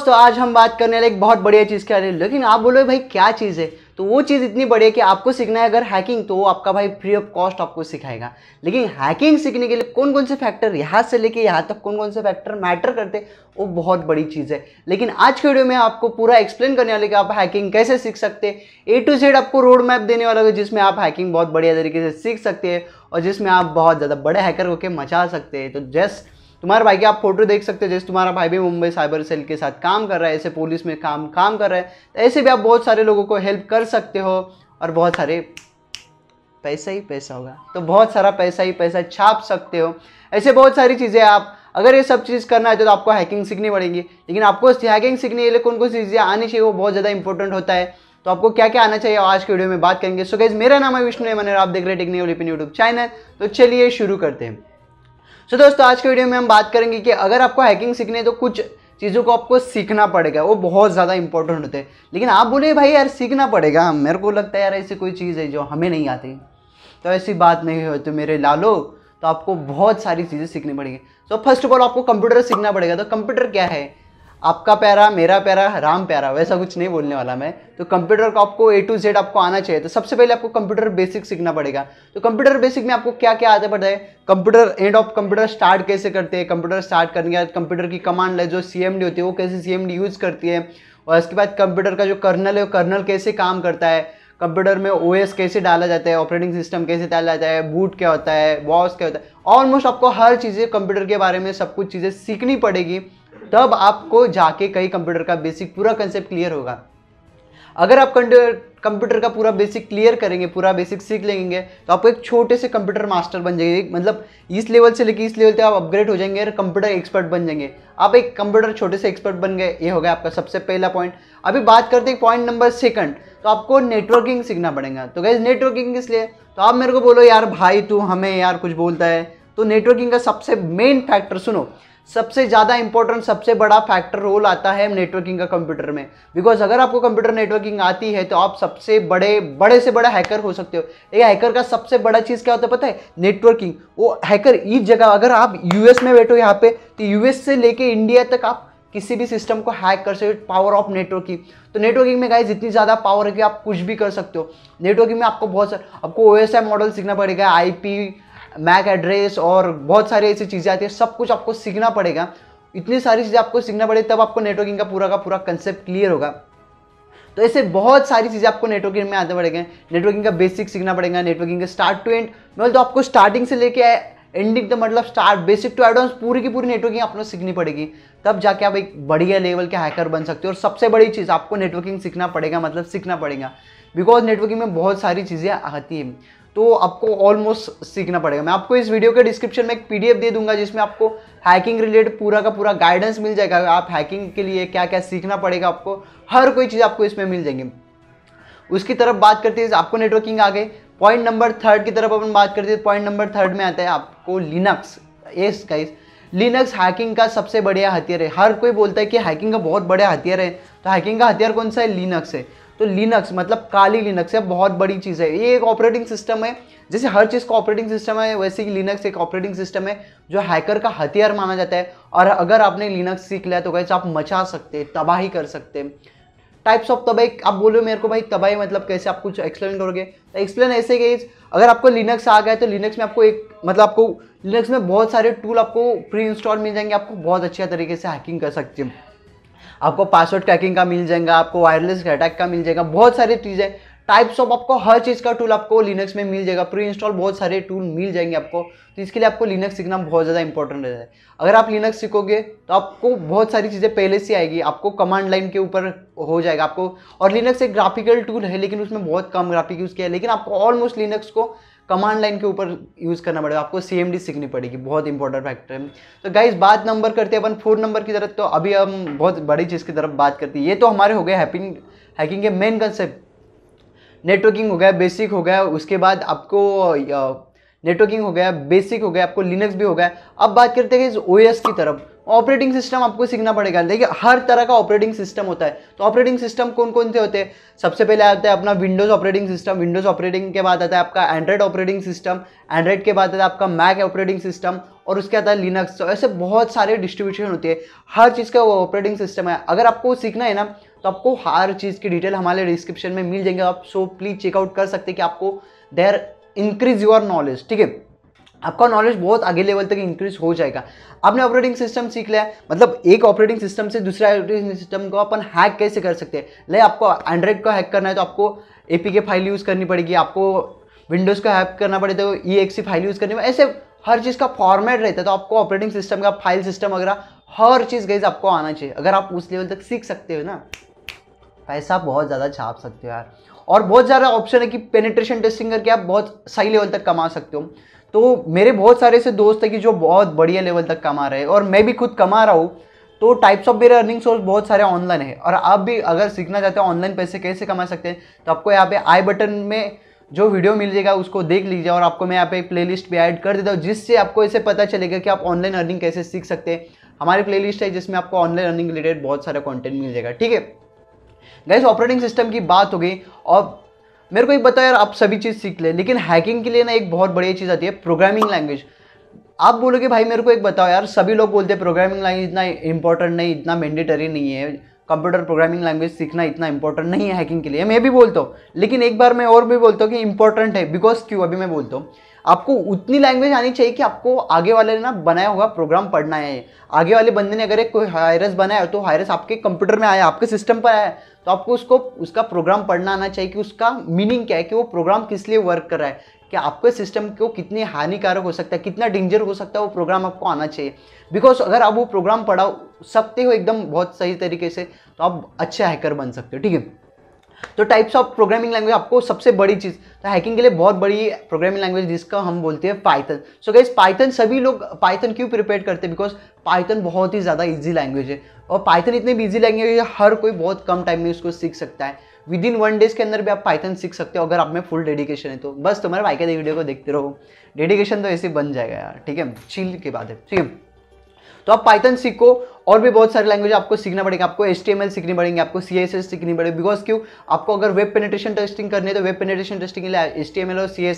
दोस्तों आज हम बात करने वाले एक बहुत बढ़िया चीज़ के बारे में लेकिन आप बोलो भाई क्या चीज़ है तो वो चीज़ इतनी बड़ी है कि आपको सीखना है अगर हैकिंग तो वो आपका भाई फ्री ऑफ कॉस्ट आपको सिखाएगा लेकिन हैकिंग सीखने के लिए कौन कौन से फैक्टर यहाँ से लेके यहाँ तक कौन कौन से फैक्टर मैटर करते वो बहुत बड़ी चीज़ है लेकिन आज के वीडियो में आपको पूरा एक्सप्लेन करने वाले कि आप हैकिंग कैसे सीख सकते ए टू जेड आपको रोड मैप देने वाला है जिसमें आप हैकिंग बहुत बढ़िया तरीके से सीख सकते हैं और जिसमें आप बहुत ज़्यादा बड़े हैकर होकर मचा सकते हैं तो जस्ट तुम्हारे भाई की आप फोटो देख सकते हैं जैसे तुम्हारा भाई भी मुंबई साइबर सेल के साथ काम कर रहा है ऐसे पुलिस में काम काम कर रहा है तो ऐसे भी आप बहुत सारे लोगों को हेल्प कर सकते हो और बहुत सारे पैसा ही पैसा होगा तो बहुत सारा पैसा ही पैसा छाप सकते हो ऐसे बहुत सारी चीज़ें आप अगर ये सब चीज़ करना है तो आपको हैकिंग सीखनी पड़ेगी लेकिन आपको हैकिंग सीखने के लिए कौन कौन सी चीज़ें आनी चाहिए वो बहुत ज़्यादा इंपॉर्टेंट होता है तो आपको क्या क्या आना चाहिए आज के वीडियो में बात करेंगे सो so, गाइज मेरा नाम है विष्णु मैंने आप देख रहे हैं टेक्निकल यूट्यूब चैनल तो चलिए शुरू करते हैं सो so दोस्तों आज के वीडियो में हम बात करेंगे कि अगर आपको हैकिंग सीखनी है तो कुछ चीज़ों को आपको सीखना पड़ेगा वो बहुत ज़्यादा इंपॉर्टेंट होते हैं लेकिन आप बोले भाई यार सीखना पड़ेगा मेरे को लगता है यार ऐसी कोई चीज़ है जो हमें नहीं आती तो ऐसी बात नहीं हो तो मेरे लालो तो आपको बहुत सारी चीज़ें सीखनी पड़ेगी सो फर्स्ट ऑफ ऑल आपको कंप्यूटर सीखना पड़ेगा तो कंप्यूटर क्या है आपका प्यारा मेरा प्यारा राम प्यारा वैसा कुछ नहीं बोलने वाला मैं तो कंप्यूटर का आपको ए टू जेड आपको आना चाहिए तो सबसे पहले आपको कंप्यूटर बेसिक सीखना पड़ेगा तो कंप्यूटर बेसिक में आपको क्या क्या आते पड़ता है computer and of computer start कैसे करते हैं कंप्यूटर स्टार्ट करने के बाद कंप्यूटर की कमांड है जो सी होती है वो कैसे सी यूज़ करती है और इसके बाद कंप्यूटर का जो कर्नल है वो कर्नल कैसे काम करता है कंप्यूटर में ओ कैसे डाला जाता है ऑपरेटिंग सिस्टम कैसे डाला जाता है बूट क्या होता है वॉस क्या होता है ऑलमोस्ट आपको हर चीज़ें कंप्यूटर के बारे में सब कुछ चीज़ें सीखनी पड़ेगी तब आपको जाके कहीं कंप्यूटर का बेसिक पूरा कंसेप्ट क्लियर होगा अगर आप कंप्यूटर का पूरा बेसिक क्लियर करेंगे पूरा बेसिक सीख लेंगे तो आपको एक छोटे से कंप्यूटर मास्टर बन जाएंगे मतलब इस लेवल से लेकर इस लेवल तक आप अपग्रेड हो जाएंगे और कंप्यूटर एक्सपर्ट बन जाएंगे आप एक कंप्यूटर छोटे से एक्सपर्ट बन गए ये हो गया आपका सबसे पहला पॉइंट अभी बात करते हैं पॉइंट नंबर सेकंड तो आपको नेटवर्किंग सीखना पड़ेगा तो गैस नेटवर्किंग किस लिए तो आप मेरे को बोलो यार भाई तू हमें यार कुछ बोलता है तो नेटवर्किंग का सबसे मेन फैक्टर सुनो सबसे ज़्यादा इंपॉर्टेंट सबसे बड़ा फैक्टर रोल आता है नेटवर्किंग का कंप्यूटर में बिकॉज अगर आपको कंप्यूटर नेटवर्किंग आती है तो आप सबसे बड़े बड़े से बड़ा हैकर हो सकते हो एक हैकर का सबसे बड़ा चीज़ क्या होता है पता है नेटवर्किंग वो हैकर इस जगह अगर आप यूएस में बैठो यहाँ पे तो यूएस से लेके इंडिया तक आप किसी भी सिस्टम को हैक कर सकते हो पावर ऑफ नेटवर्किंग तो नेटवर्किंग में गाइज इतनी ज़्यादा पावर है कि आप कुछ भी कर सकते हो नेटवर्किंग में आपको बहुत सारे आपको ओ मॉडल सीखना पड़ेगा आई मैक एड्रेस और बहुत सारी ऐसी चीज़ें आती है सब कुछ आपको सीखना पड़ेगा इतनी सारी चीज़ें आपको सीखना पड़ेगी तब आपको नेटवर्किंग का पूरा का पूरा कंसेप्ट क्लियर होगा तो ऐसे बहुत सारी चीज़ें आपको नेटवर्किंग में आते पड़ेंगे नेटवर्किंग का बेसिक सीखना पड़ेगा नेटवर्किंग का स्टार्ट टू एंड मतलब तो आपको स्टार्टिंग से लेके एंडिंग तो मतलब स्टार्ट बेसिक टू एडवांस पूरी की पूरी नेटवर्किंग आपको सीखनी पड़ेगी तब जाके आप एक बढ़िया लेवल के हैकर बन सकते हो और सबसे बड़ी चीज़ आपको नेटवर्किंग सीखना पड़ेगा मतलब सीखना पड़ेगा बिकॉज नेटवर्किंग में बहुत सारी चीज़ें आती हैं तो आपको ऑलमोस्ट सीखना पड़ेगा मैं आपको इस वीडियो के डिस्क्रिप्शन में एक पीडीएफ दे दूंगा जिसमें आपको हैकिंग रिलेटेड पूरा का पूरा गाइडेंस मिल जाएगा आप हैकिंग के लिए क्या क्या सीखना पड़ेगा आपको हर कोई चीज़ आपको इसमें मिल जाएंगी उसकी तरफ बात करते हैं आपको नेटवर्किंग आ गई पॉइंट नंबर थर्ड की तरफ अपन बात करते हैं पॉइंट नंबर थर्ड में आता है आपको Linux as guys Linux hacking का सबसे बढ़िया हथियार है हर कोई बोलता है कि हैकिंग का बहुत बड़ा हथियार है तो हैकिंग का हथियार कौन सा है लिनक्स है तो लिनक्स मतलब काली लिनक्स है बहुत बड़ी चीज़ है ये एक ऑपरेटिंग सिस्टम है जैसे हर चीज़ का ऑपरेटिंग सिस्टम है वैसे ही लिनक्स एक ऑपरेटिंग सिस्टम है जो हैकर का हथियार माना जाता है और अगर आपने लिनक्स सीख लिया तो कैसे आप मचा सकते हैं तबाही कर सकते हैं टाइप्स ऑफ तबाही आप बोलो मेरे को भाई तबाही मतलब कैसे आप कुछ एक्सप्लेन करोगे तो एक्सप्लेन ऐसे कि अगर आपको लिनक्स आ गया तो लिनक्स में आपको एक मतलब आपको लिनक्स में बहुत सारे टूल आपको प्री इंस्टॉल मिल जाएंगे आपको बहुत अच्छे तरीके से हैकिंग कर सकते हैं आपको पासवर्ड क्रैकिंग का मिल जाएगा आपको वायरलेस अटैक का मिल जाएगा बहुत सारी चीज़ें टाइप्स ऑफ आपको हर चीज़ का टूल आपको लिनक्स में मिल जाएगा प्री इंस्टॉल बहुत सारे टूल मिल जाएंगे आपको तो इसके लिए आपको लिनक्स सीखना बहुत ज़्यादा इंपॉर्टेंट रहता है अगर आप लिनक्स सीखोगे तो आपको बहुत सारी चीज़ें पहले से आएगी आपको कमांड लाइन के ऊपर हो जाएगा आपको और लिनक्स एक ग्राफिकल टूल है लेकिन उसमें बहुत कम ग्राफिक यूज़ किया है लेकिन आपको ऑलमोस्ट लिनक्स को कमांड लाइन के ऊपर यूज़ करना पड़ेगा आपको सी सीखनी पड़ेगी बहुत इंपॉर्टेंट फैक्टर है तो गाइज बात नंबर करते हैं अपन फोर नंबर की तरफ तो अभी हम बहुत बड़ी चीज़ की तरफ बात करते हैं ये तो हमारे हो गए हैकिंग हैकिंग के मेन कंसेप्ट नेटवर्किंग हो गया बेसिक हो गया उसके बाद आपको नेटवर्किंग हो गया बेसिक हो गया आपको लिनक्स भी हो गया अब बात करते हैं इस ओ की तरफ ऑपरेटिंग सिस्टम आपको सीखना पड़ेगा देखिए हर तरह का ऑपरेटिंग सिस्टम होता है तो ऑपरेटिंग सिस्टम कौन कौन से होते हैं सबसे पहले आता है अपना Windows operating system Windows operating के बाद आता है आपका एंड्रॉइड ऑपरेटिंग सिस्टम एंड्रॉइड के बाद आता है आपका मैक ऑपरेटिंग सिस्टम और उसके आता है लिनक्स तो ऐसे बहुत सारे डिस्ट्रीब्यूशन होती है हर चीज़ का ऑपरेटिंग सिस्टम है अगर आपको सीखना है ना तो आपको हर चीज़ की डिटेल हमारे डिस्क्रिप्शन में मिल जाएंगे आप सो प्लीज़ चेकआउट कर सकते हैं कि आपको देयर इंक्रीज योर नॉलेज ठीक है आपका नॉलेज बहुत आगे लेवल तक इंक्रीज हो जाएगा आपने ऑपरेटिंग सिस्टम सीख लिया मतलब एक ऑपरेटिंग सिस्टम से दूसरे ऑपरेटिंग सिस्टम को अपन हैक कैसे कर सकते हैं ले आपको एंड्रॉइड का हैक करना है तो आपको के फाइल यूज़ करनी पड़ेगी आपको विंडोज़ का हैक करना पड़ेगा तो ई एक्सी फाइल यूज़ करनी ऐसे हर चीज़ का फॉर्मेट रहता है तो आपको ऑपरेटिंग सिस्टम का फाइल सिस्टम वगैरह हर चीज़ गई आपको आना चाहिए अगर आप उस लेवल तक सीख सकते हो ना पैसा बहुत ज़्यादा छाप सकते हो यार और बहुत ज़्यादा ऑप्शन है कि पेनिट्रेशन टेस्टिंग करके आप बहुत सही लेवल तक कमा सकते हो तो मेरे बहुत सारे ऐसे दोस्त हैं कि जो बहुत बढ़िया लेवल तक कमा रहे हैं और मैं भी खुद कमा रहा हूँ तो टाइप्स ऑफ मेरे अर्निंग सोर्स बहुत सारे ऑनलाइन है और आप भी अगर सीखना चाहते हो ऑनलाइन पैसे कैसे कमा सकते हैं तो आपको यहाँ पे आई बटन में जो वीडियो मिल जाएगा उसको देख लीजिए और आपको मैं यहाँ पे प्ले लिस्ट भी ऐड कर देता हूँ जिससे आपको ऐसे पता चलेगा कि आप ऑनलाइन अर्निंग कैसे सीख सकते हैं हमारी लिस्ट है जिसमें आपको ऑनलाइन अर्निंग रिलेटेड बहुत सारा कॉन्टेंट मिल जाएगा ठीक है गैस ऑपरेटिंग सिस्टम की बात हो गई और मेरे को एक बताया यार आप सभी चीज़ सीख ले लेकिन हैकिंग के लिए ना एक बहुत बढ़िया चीज़ आती है प्रोग्रामिंग लैंग्वेज आप बोलोगे भाई मेरे को एक बताओ यार सभी लोग बोलते हैं प्रोग्रामिंग लैंग्वेज इतना इंपॉर्टेंट नहीं इतना मैंडेटरी नहीं है कंप्यूटर प्रोग्रामिंग लैंग्वेज सीखना इतना इंपॉर्टेंट नहीं है हैकिंग के लिए मैं भी बोलता हूँ लेकिन एक बार मैं और भी बोलता हूँ कि इंपॉर्टेंट है बिकॉज क्यों अभी मैं बोलता हूँ आपको उतनी लैंग्वेज आनी चाहिए कि आपको आगे वाले ने ना बनाया हुआ प्रोग्राम पढ़ना है आगे वाले बंदे ने अगर एक कोई हायरस बनाया तो हायरस आपके कंप्यूटर में आया आपके सिस्टम पर आया तो आपको उसको उसका प्रोग्राम पढ़ना आना चाहिए कि उसका मीनिंग क्या है कि वो प्रोग्राम किस लिए वर्क कर रहा है कि आपके सिस्टम को कितने हानिकारक हो सकता है कितना डेंजर हो सकता है वो प्रोग्राम आपको आना चाहिए बिकॉज अगर आप वो प्रोग्राम पढ़ा सकते हो एकदम बहुत सही तरीके से तो आप अच्छे हैकर बन सकते हो ठीक है तो टाइप्स ऑफ प्रोग्रामिंग लैंग्वेज आपको सबसे बड़ी चीज़ तो हैकिंग के लिए बहुत बड़ी प्रोग्रामिंग लैंग्वेज जिसका हम बोलते हैं पाइथन सो गाइज पाइथन सभी लोग पाइथन क्यों प्रिपेयर करते हैं बिकॉज पाइथन बहुत ही ज़्यादा ईजी लैंग्वेज है और पाइथन इतनी भी ईजी लैंग्वेज है हर कोई बहुत कम टाइम में उसको सीख सकता है विद इन वन डेज के अंदर भी आप पाइथन सीख सकते हो अगर आप में फुल डेडिकेशन है तो बस तुम्हारे भाई के वीडियो को देखते रहो डेडिकेशन तो ऐसे बन जाएगा यार ठीक है चिल के बाद है ठीक है तो आप पाइथन सीखो और भी बहुत सारी लैंग्वेज आपको सीखना पड़ेगा आपको एल सीखनी पड़ेगी आपको सी सीखनी पड़ेगी बिकॉज क्यों आपको अगर वेब पेनेट्रेशन टेस्टिंग करनी है तो वेब पेनेट्रेशन टेस्टिंग के लिए एल और सी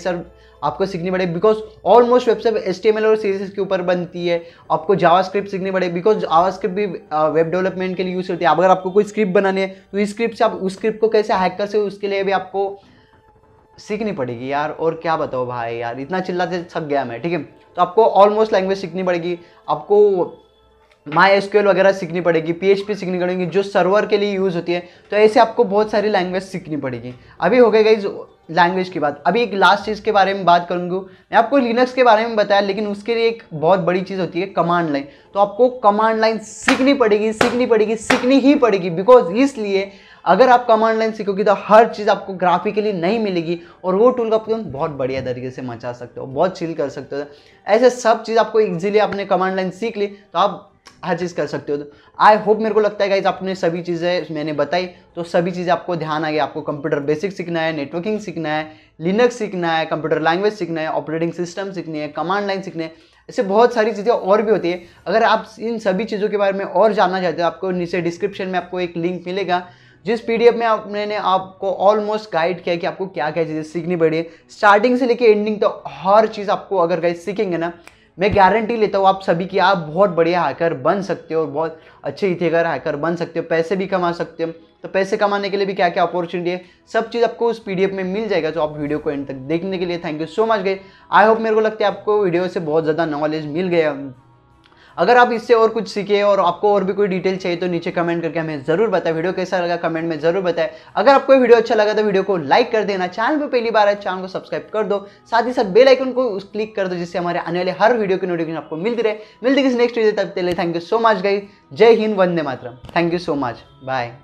आपको सीखनी पड़ेगी बिकॉज ऑलमोस्ट वेबसाइट एच और सी के ऊपर बनती है आपको स्क्रिप्ट सीखनी पड़ेगी बिकॉज स्क्रिप्ट भी वेब डेवलपमेंट के लिए यूज़ होती है अगर आपको कोई स्क्रिप्ट बनानी है तो इस स्क्रिप्ट से आप उस स्क्रिप्ट को कैसे हैक कर सकते हो उसके लिए भी आपको सीखनी पड़ेगी यार और क्या बताओ भाई यार इतना चिल्लाते थक गया मैं ठीक है तो आपको ऑलमोस्ट लैंग्वेज सीखनी पड़ेगी आपको माई एस वगैरह सीखनी पड़ेगी पी एच पी सीखनी पड़ेगी जो सर्वर के लिए यूज़ होती है तो ऐसे आपको बहुत सारी लैंग्वेज सीखनी पड़ेगी अभी हो गई गाइज लैंग्वेज की बात अभी एक लास्ट चीज़ के बारे में बात करूँगी मैं आपको लिनक्स के बारे में बताया लेकिन उसके लिए एक बहुत बड़ी चीज़ होती है कमांड लाइन तो आपको कमांड लाइन सीखनी पड़ेगी सीखनी पड़ेगी सीखनी ही पड़ेगी बिकॉज इसलिए अगर आप कमांड लाइन सीखोगे तो हर चीज़ आपको ग्राफिकली नहीं मिलेगी और वो टूल का तुम बहुत बढ़िया तरीके से मचा सकते हो बहुत चिल कर सकते हो ऐसे सब चीज़ आपको इजीली आपने कमांड लाइन सीख ली तो आप हर चीज़ कर सकते हो तो आई होप मेरे को लगता है कि आपने सभी चीज़ें मैंने बताई तो सभी चीज़ें आपको ध्यान आ गया आपको कंप्यूटर बेसिक सीखना है नेटवर्किंग सीखना है लिनक्स सीखना है कंप्यूटर लैंग्वेज सीखना है ऑपरेटिंग सिस्टम सीखनी है कमांड लाइन सीखनी है ऐसे बहुत सारी चीज़ें और भी होती है अगर आप इन सभी चीज़ों के बारे में और जानना चाहते हो आपको नीचे डिस्क्रिप्शन में आपको एक लिंक मिलेगा जिस पीडीएफ में आप मैंने आपको ऑलमोस्ट गाइड किया कि आपको क्या क्या चीज़ें सीखनी पड़ी स्टार्टिंग से लेके एंडिंग तो हर चीज़ आपको अगर गाइज सीखेंगे ना मैं गारंटी लेता हूँ आप सभी की आप बहुत बढ़िया हैकर बन सकते हो और बहुत अच्छे इथेगर हैकर बन सकते हो पैसे भी कमा सकते हो तो पैसे कमाने के लिए भी क्या क्या अपॉर्चुनिटी है सब चीज़ आपको उस पी में मिल जाएगा तो आप वीडियो को एंड तक देखने के लिए थैंक यू सो मच गए आई होप मेरे को लगता है आपको वीडियो से बहुत ज़्यादा नॉलेज मिल गया अगर आप इससे और कुछ सीखे और आपको और भी कोई डिटेल चाहिए तो नीचे कमेंट करके हमें जरूर बताएं वीडियो कैसा लगा कमेंट में जरूर बताएं अगर आपको वीडियो अच्छा लगा तो वीडियो को लाइक कर देना चैनल पर पहली बार है चैनल को सब्सक्राइब कर दो साथ ही साथ बेल आइकन को क्लिक कर दो जिससे हमारे आने वाले हर वीडियो की नोटिफिकेशन आपको मिलती रहे मिलती किसी नेक्स्ट वीडियो तब तक थैंक यू सो मच गई Jai Hind Vande Mataram thank you so much bye